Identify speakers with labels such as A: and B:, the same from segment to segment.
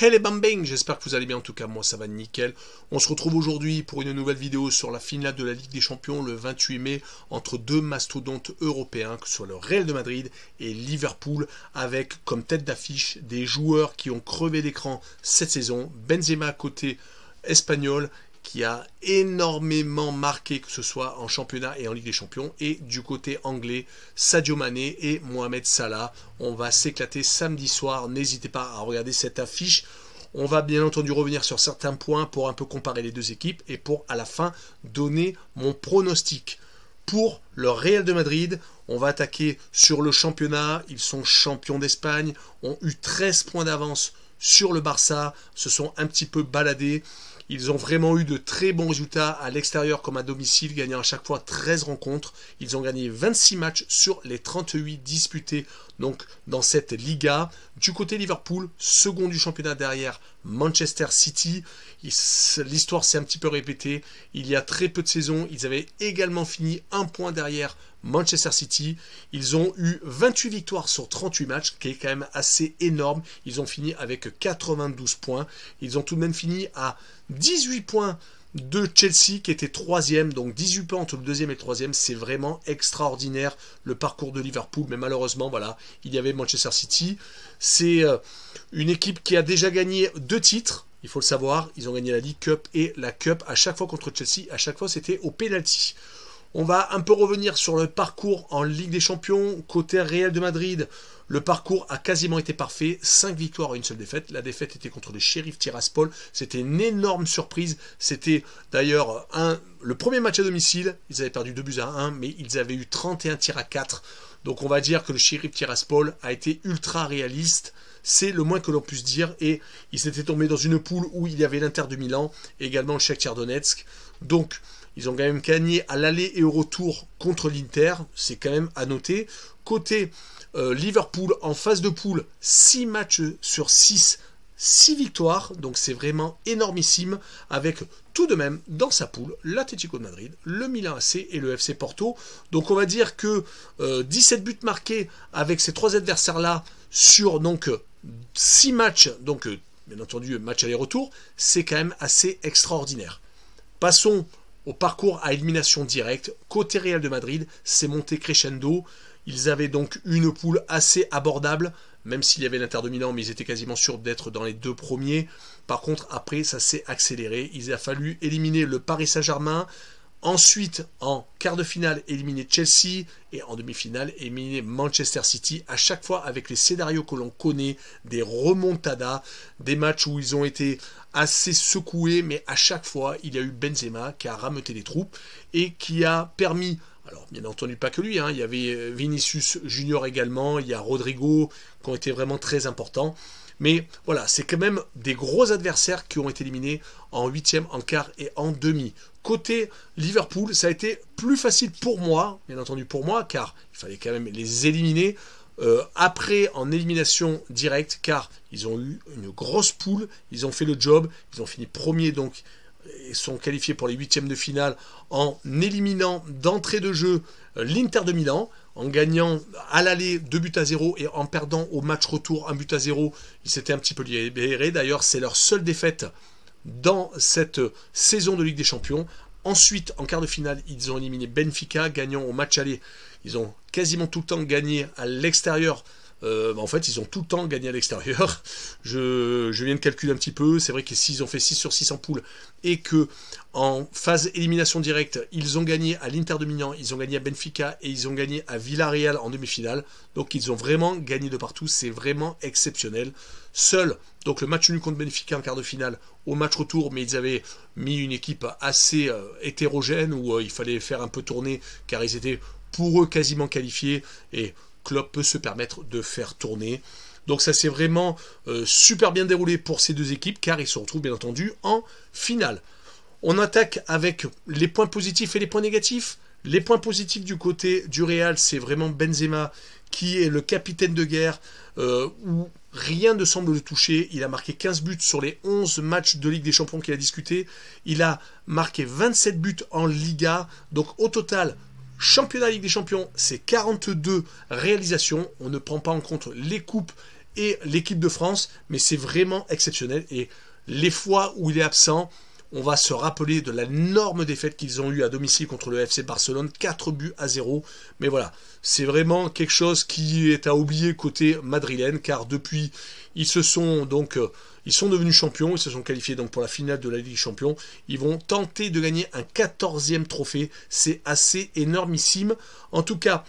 A: Hello les j'espère que vous allez bien, en tout cas moi ça va nickel. On se retrouve aujourd'hui pour une nouvelle vidéo sur la finale de la Ligue des Champions le 28 mai entre deux mastodontes européens, que ce soit le Real de Madrid et Liverpool, avec comme tête d'affiche des joueurs qui ont crevé l'écran cette saison, Benzema côté espagnol qui a énormément marqué, que ce soit en championnat et en Ligue des Champions. Et du côté anglais, Sadio Mané et Mohamed Salah. On va s'éclater samedi soir. N'hésitez pas à regarder cette affiche. On va bien entendu revenir sur certains points pour un peu comparer les deux équipes et pour à la fin donner mon pronostic. Pour le Real de Madrid, on va attaquer sur le championnat. Ils sont champions d'Espagne, ont eu 13 points d'avance sur le Barça, se sont un petit peu baladés. Ils ont vraiment eu de très bons résultats à l'extérieur comme à domicile, gagnant à chaque fois 13 rencontres. Ils ont gagné 26 matchs sur les 38 disputés donc dans cette Liga. Du côté Liverpool, second du championnat derrière Manchester City. L'histoire s'est un petit peu répétée. Il y a très peu de saisons, ils avaient également fini un point derrière Manchester City. Ils ont eu 28 victoires sur 38 matchs, qui est quand même assez énorme. Ils ont fini avec 92 points. Ils ont tout de même fini à 18 points de Chelsea qui était troisième, donc 18 points entre le deuxième et le troisième, c'est vraiment extraordinaire le parcours de Liverpool, mais malheureusement voilà, il y avait Manchester City. C'est euh, une équipe qui a déjà gagné deux titres, il faut le savoir, ils ont gagné la League Cup et la Cup à chaque fois contre Chelsea, à chaque fois c'était au pénalty. On va un peu revenir sur le parcours en Ligue des Champions, côté réel de Madrid. Le parcours a quasiment été parfait, 5 victoires et une seule défaite. La défaite était contre le Shérif Tiraspol. C'était une énorme surprise. C'était d'ailleurs le premier match à domicile. Ils avaient perdu 2 buts à 1, mais ils avaient eu 31 tirs à 4. Donc on va dire que le shérif Tiraspol a été ultra réaliste. C'est le moins que l'on puisse dire. Et il s'était tombé dans une poule où il y avait l'Inter de Milan, et également le Shakhtar Donetsk. Donc ils ont quand même gagné à l'aller et au retour contre l'Inter, c'est quand même à noter. Côté euh, Liverpool, en phase de poule, 6 matchs sur 6, 6 victoires, donc c'est vraiment énormissime, avec tout de même dans sa poule l'Atlético de Madrid, le Milan AC et le FC Porto. Donc on va dire que 17 euh, buts marqués avec ces trois adversaires-là sur donc 6 matchs, donc euh, bien entendu match aller-retour, c'est quand même assez extraordinaire. Passons au parcours à élimination directe. Côté Real de Madrid, c'est monté crescendo. Ils avaient donc une poule assez abordable, même s'il y avait l'Inter dominant, mais ils étaient quasiment sûrs d'être dans les deux premiers. Par contre, après, ça s'est accéléré. Il a fallu éliminer le Paris Saint-Germain, Ensuite, en quart de finale, éliminé Chelsea et en demi-finale, éliminé Manchester City. À chaque fois, avec les scénarios que l'on connaît, des remontadas, des matchs où ils ont été assez secoués, mais à chaque fois, il y a eu Benzema qui a rameuté les troupes et qui a permis alors, bien entendu, pas que lui. Hein, il y avait euh, Vinicius Junior également. Il y a Rodrigo qui ont été vraiment très importants. Mais voilà, c'est quand même des gros adversaires qui ont été éliminés en huitième, en quart et en demi côté Liverpool, ça a été plus facile pour moi, bien entendu pour moi, car il fallait quand même les éliminer. Euh, après en élimination directe, car ils ont eu une grosse poule, ils ont fait le job, ils ont fini premier, donc et sont qualifiés pour les huitièmes de finale en éliminant d'entrée de jeu euh, l'Inter de Milan, en gagnant à l'aller 2 buts à 0 et en perdant au match retour un but à 0. Ils s'étaient un petit peu libérés. D'ailleurs, c'est leur seule défaite dans cette saison de Ligue des Champions. Ensuite, en quart de finale, ils ont éliminé Benfica, gagnant au match aller. Ils ont quasiment tout le temps gagné à l'extérieur euh, bah, en fait, ils ont tout le temps gagné à l'extérieur. Je, viens de calculer un petit peu. C'est vrai que s'ils ont fait 6 sur 6 en poule et que en phase élimination directe, ils ont gagné à l'Inter de ils ont gagné à Benfica et ils ont gagné à Villarreal en demi-finale. Donc, ils ont vraiment gagné de partout. C'est vraiment exceptionnel. Seul, donc le match nul contre Benfica en quart de finale au match retour, mais ils avaient mis une équipe assez euh, hétérogène où euh, il fallait faire un peu tourner car ils étaient pour eux quasiment qualifiés et Klopp peut se permettre de faire tourner. Donc ça s'est vraiment euh, super bien déroulé pour ces deux équipes car ils se retrouvent bien entendu en finale. On attaque avec les points positifs et les points négatifs. Les points positifs du côté du Real, c'est vraiment Benzema qui est le capitaine de guerre euh, où rien ne semble le toucher. Il a marqué 15 buts sur les 11 matchs de Ligue des Champions qu'il a discuté. Il a marqué 27 buts en Liga. Donc au total, Championnat Ligue des Champions, c'est 42 réalisations. On ne prend pas en compte les coupes et l'équipe de France, mais c'est vraiment exceptionnel. Et les fois où il est absent, on va se rappeler de l'énorme défaite qu'ils ont eue à domicile contre le FC Barcelone, 4 buts à 0. Mais voilà, c'est vraiment quelque chose qui est à oublier côté madrilène, car depuis, ils se sont donc... Euh, ils sont devenus champions, ils se sont qualifiés donc pour la finale de la Ligue des Champions. Ils vont tenter de gagner un 14e trophée. C'est assez énormissime. En tout cas,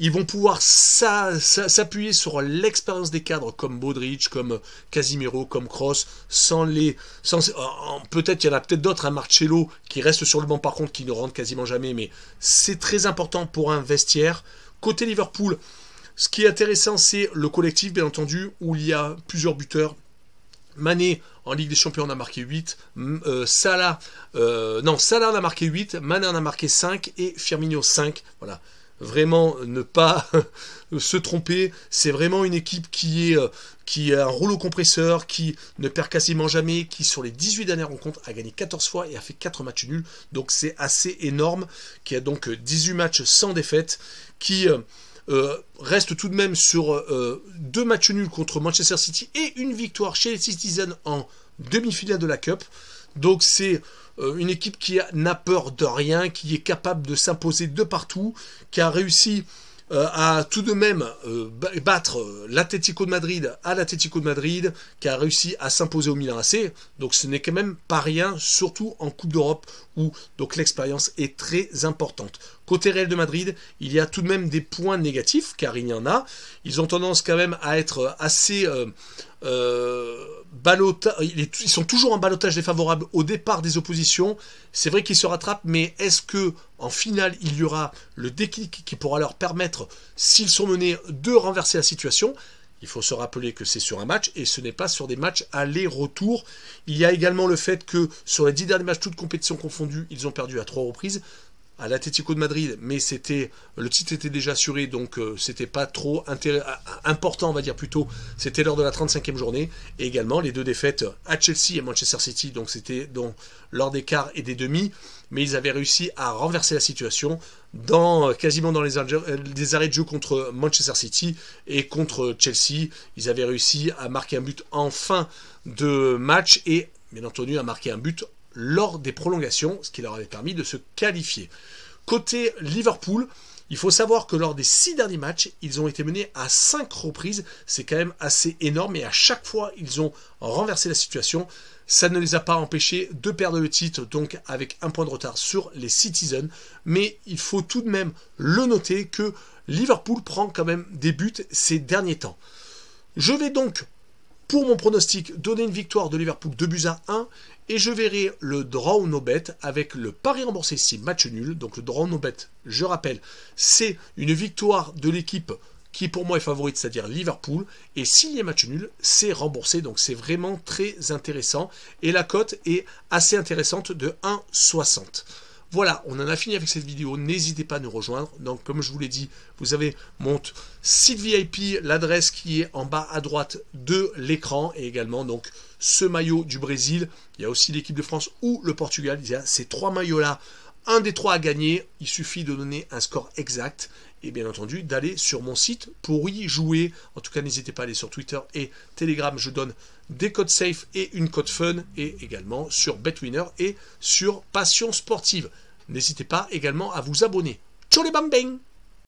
A: ils vont pouvoir s'appuyer sur l'expérience des cadres comme Modric, comme Casimiro, comme Cross, sans les. Euh, peut-être, il y en a peut-être d'autres, un hein, Marcello qui reste sur le banc par contre, qui ne rentre quasiment jamais, mais c'est très important pour un vestiaire. Côté Liverpool, ce qui est intéressant, c'est le collectif, bien entendu, où il y a plusieurs buteurs, Mané en Ligue des Champions en a marqué 8, euh, Salah, euh, non, Salah en a marqué 8, Mané en a marqué 5 et Firmino 5. Voilà vraiment ne pas se tromper. C'est vraiment une équipe qui est euh, qui a un rouleau compresseur, qui ne perd quasiment jamais, qui sur les 18 dernières rencontres a gagné 14 fois et a fait 4 matchs nuls. Donc c'est assez énorme, qui a donc 18 euh, matchs sans défaite, qui euh, reste tout de même sur 2 deux matchs nuls contre Manchester City et une victoire chez les Citizens en demi-finale de la Cup. Donc c'est euh, une équipe qui n'a peur de rien, qui est capable de s'imposer de partout, qui a réussi euh, à tout de même euh, battre l'Atlético de Madrid à l'Atlético de Madrid, qui a réussi à s'imposer au Milan AC. Donc ce n'est quand même pas rien, surtout en Coupe d'Europe, où donc l'expérience est très importante. Côté Real de Madrid, il y a tout de même des points négatifs, car il y en a. Ils ont tendance quand même à être assez ils sont toujours en balotage défavorable au départ des oppositions. C'est vrai qu'ils se rattrapent, mais est-ce que en finale il y aura le déclic qui pourra leur permettre, s'ils sont menés, de renverser la situation Il faut se rappeler que c'est sur un match et ce n'est pas sur des matchs aller-retour. Il y a également le fait que sur les dix derniers matchs, toutes compétitions confondues, ils ont perdu à trois reprises à l'Atlético de Madrid, mais c'était le titre était déjà assuré, donc euh, c'était pas trop euh, important, on va dire plutôt. C'était lors de la 35e journée, et également les deux défaites à Chelsea et Manchester City, donc c'était lors des quarts et des demi, mais ils avaient réussi à renverser la situation dans quasiment dans les, euh, arrêts de jeu contre Manchester City et contre Chelsea, ils avaient réussi à marquer un but en fin de match et bien entendu à marquer un but lors des prolongations, ce qui leur avait permis de se qualifier. Côté Liverpool, il faut savoir que lors des six derniers matchs, ils ont été menés à cinq reprises. C'est quand même assez énorme et à chaque fois, ils ont renversé la situation. Ça ne les a pas empêchés de perdre le titre, donc avec un point de retard sur les Citizens. Mais il faut tout de même le noter que Liverpool prend quand même des buts ces derniers temps. Je vais donc, pour mon pronostic, donner une victoire de Liverpool 2 buts à 1 et je verrai le draw no bet avec le pari remboursé si match nul. Donc le draw no bet, je rappelle, c'est une victoire de l'équipe qui pour moi est favorite, c'est-à-dire Liverpool. Et s'il y a match nul, c'est remboursé. Donc c'est vraiment très intéressant. Et la cote est assez intéressante de 1,60. Voilà, on en a fini avec cette vidéo. N'hésitez pas à nous rejoindre. Donc, comme je vous l'ai dit, vous avez mon site VIP, l'adresse qui est en bas à droite de l'écran et également donc ce maillot du Brésil. Il y a aussi l'équipe de France ou le Portugal. Il y a ces trois maillots-là un des trois à gagner. Il suffit de donner un score exact et bien entendu d'aller sur mon site pour y jouer. En tout cas, n'hésitez pas à aller sur Twitter et Telegram. Je donne des codes safe et une code fun et également sur Betwinner et sur Passion Sportive. N'hésitez pas également à vous abonner. Ciao les bambins